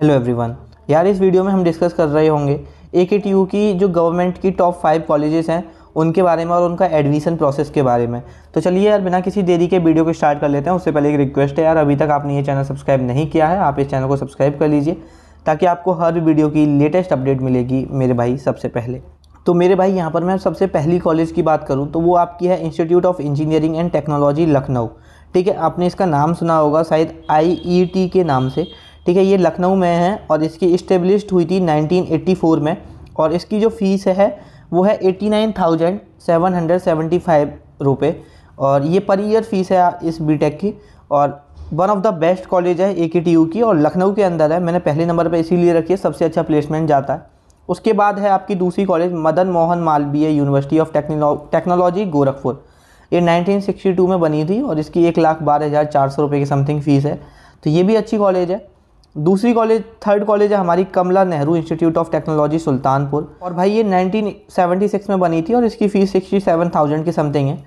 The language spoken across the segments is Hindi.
हेलो एवरीवन यार इस वीडियो में हम डिस्कस कर रहे होंगे ए के टी यू की जो गवर्नमेंट की टॉप फाइव कॉलेजेस हैं उनके बारे में और उनका एडमिशन प्रोसेस के बारे में तो चलिए यार बिना किसी देरी के वीडियो को स्टार्ट कर लेते हैं उससे पहले एक रिक्वेस्ट है यार अभी तक आपने ये चैनल सब्सक्राइब नहीं किया है आप इस चैनल को सब्सक्राइब कर लीजिए ताकि आपको हर वीडियो की लेटेस्ट अपडेट मिलेगी मेरे भाई सबसे पहले तो मेरे भाई यहाँ पर मैं सबसे पहली कॉलेज की बात करूँ तो वो आपकी है institute of engineering and technology Lucknow ठीक है आपने इसका नाम सुना होगा शायद आई e के नाम से ठीक है ये लखनऊ में है और इसकी इस्टेब्लिश हुई थी 1984 में और इसकी जो फीस है वो है eighty nine thousand seven hundred seventy five रुपये और ये पर ईयर फीस है इस बी टेक की और one of the best college है ए की और लखनऊ के अंदर है मैंने पहले नंबर पर इसीलिए रखी है सबसे अच्छा प्लेसमेंट जाता है उसके बाद है आपकी दूसरी college Madan Mohan Malaviya university of technology Gorakhpur ये 1962 में बनी थी और इसकी एक लाख बारह हज़ार चार सौ रुपये की समथिंग फ़ीस है तो ये भी अच्छी कॉलेज है दूसरी कॉलेज थर्ड कॉलेज है हमारी Kamla Nehru institute of technology Sultanpur और भाई ये 1976 में बनी थी और इसकी फ़ीस 67,000 के समथिंग है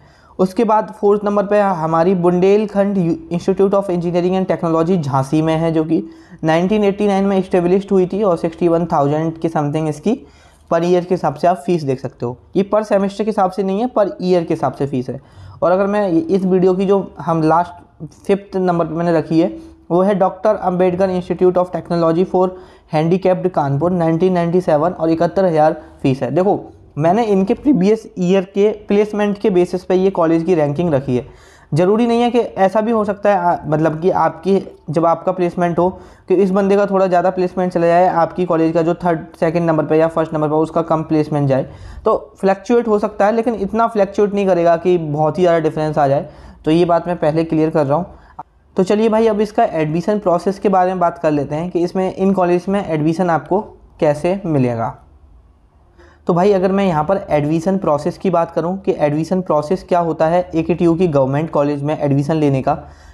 उसके बाद फोर्थ नंबर पे हमारी Bundelkhand institute of engineering and technology Jhansi में है जो कि 1989 में इस्टेब्लिश हुई थी और 61,000 के समथिंग इसकी पर ईयर के हिसाब से आप फीस देख सकते हो ये पर सेमेस्टर के हिसाब से नहीं है पर ईयर के हिसाब से फ़ीस है और अगर मैं इस वीडियो की जो हम लास्ट फिफ्थ नंबर पर मैंने रखी है वो है doctor Ambedkar institute of technology for handicapped Kanpur 1997 और इकहत्तर हज़ार फीस है देखो मैंने इनके प्रीवियस ईयर के प्लेसमेंट के बेसिस पे ये कॉलेज की रैंकिंग रखी है ज़रूरी नहीं है कि ऐसा भी हो सकता है आ, मतलब कि आपकी जब आपका प्लेसमेंट हो कि इस बंदे का थोड़ा ज़्यादा प्लेसमेंट चला जाए आपकी कॉलेज का जो थर्ड सेकंड नंबर पे या फर्स्ट नंबर पर उसका कम प्लेसमेंट जाए तो फ्लैक्चुएट हो सकता है लेकिन इतना फ्लैक्चुएट नहीं करेगा कि बहुत ही ज़्यादा डिफरेंस आ जाए तो ये बात मैं पहले क्लियर कर रहा हूँ तो चलिए भाई अब इसका एडमिशन प्रोसेस के बारे में बात कर लेते हैं कि इसमें इन कॉलेज में एडमिशन आपको कैसे मिलेगा तो भाई अगर मैं यहाँ पर एडमिशन प्रोसेस की बात करूँ कि एडमिशन प्रोसेस क्या होता है ए की गवर्नमेंट कॉलेज में एडमिशन लेने का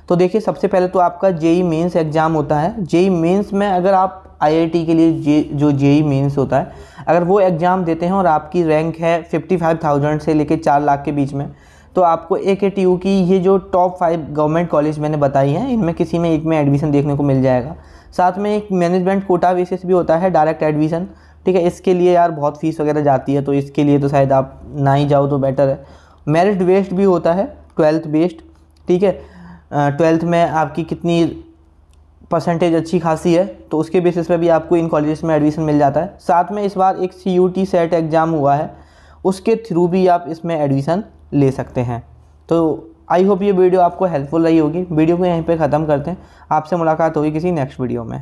तो देखिए सबसे पहले तो आपका जेई मेन्स एग्ज़ाम होता है जेई मेन्स e में अगर आप आईआईटी के लिए जे जो जेई मेंस e होता है अगर वो एग्ज़ाम देते हैं और आपकी रैंक है 55,000 से लेकर 4 लाख के बीच में तो आपको ए के टी यू की ये जो टॉप फाइव गवर्नमेंट कॉलेज मैंने बताई हैं इनमें किसी में एक में एडमिशन देखने को मिल जाएगा साथ में एक मैनेजमेंट कोटा बेसिस भी होता है डायरेक्ट एडमिशन ठीक है इसके लिए यार बहुत फीस वगैरह जाती है तो इसके लिए तो शायद आप ना ही जाओ तो बेटर है मेरिट बेस्ड भी होता है ट्वेल्थ बेस्ड ठीक है ट्वेल्थ में आपकी कितनी परसेंटेज अच्छी खासी है तो उसके बेसिस पे भी आपको इन कॉलेजेस में एडमिशन मिल जाता है साथ में इस बार एक C U T set exam हुआ है उसके थ्रू भी आप इसमें एडमिशन ले सकते हैं तो आई होप ये वीडियो आपको हेल्पफुल रही होगी वीडियो को यहीं पे ख़त्म करते हैं आपसे मुलाकात होगी किसी नेक्स्ट वीडियो में